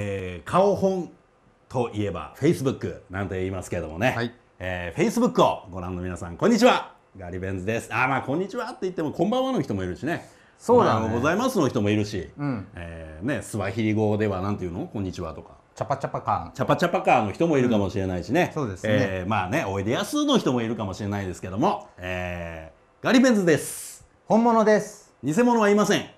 えー、顔本といえば Facebook なんて言いますけれどもね、はいえー、Facebook をご覧の皆さんこんにちはガリベンズですあまあこんにちはって言ってもこんばんはの人もいるしねそうだ、ね、ございますの人もいるし、うん、えー、ね、スワヒリ語ではなんて言うのこんにちはとかチャパチャパカーチャパチャパカーの人もいるかもしれないしね、うん、そうですね、えー、まあねおいでやすの人もいるかもしれないですけども、えー、ガリベンズです本物です偽物はいません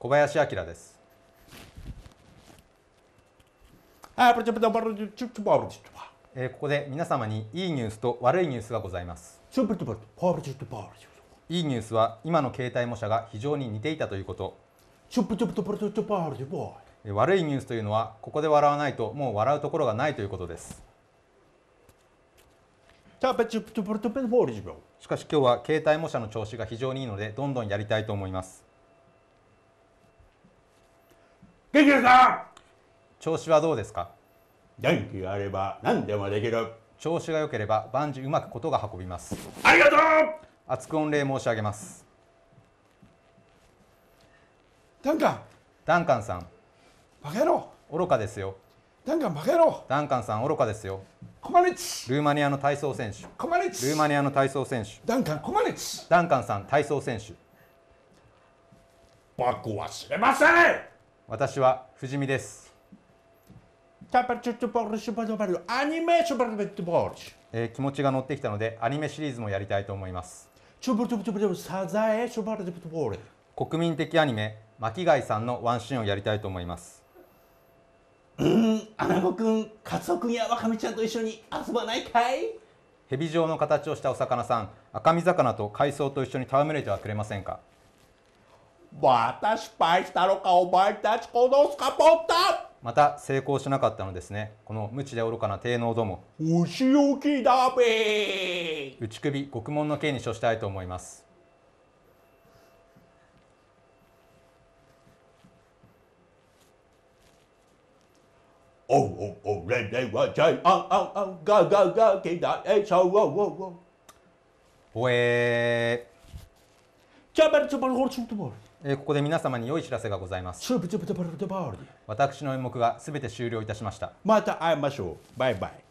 小林明です。えー、ここで皆様にいいニュースと悪いニュースがございます。いいニュースは今の携帯模写が非常に似ていたということ。悪いニュースというのはここで笑わないともう笑うところがないということです。しかし今日は携帯模写の調子が非常にいいのでどんどんやりたいと思います。元気ですか調子はどうですか元気があれば何でもできる調子が良ければ万事うまくことが運びますありがとう厚く御礼申し上げますダンカンダンカンさんバカ野郎愚かですよダンカンバカ野郎ダンカンさん愚かですよコマネチルーマニアの体操選手コマネチルーマニアの体操選手ダンカンコマネチダンカンさん体操選手僕は知れません私は藤見ですえー、気持ちが乗ってきたのでアニメシリーズもやりたいと思います国民的アニメ巻貝さんのワンシーンをやりたいと思いますうんアナゴくんカツオくんやワカメちゃんと一緒に遊ばないかい蛇状の形をしたお魚さん赤身魚と海藻と一緒に戯れてはくれませんか私パイしたのかお前たちこのスカポッタまた成功しなかったのですねこの無知で愚かな帝能どもお仕置きだべ内首獄門の刑に処したいと思いますおうおう俺ではジャイアンアンアンガガガキだえしょうおうおうおえーキャベルツバルホルツントボールえー、ここで皆様に良い知らせがございます。私の演目がすべて終了いたしました。また会いましょう。バイバイ。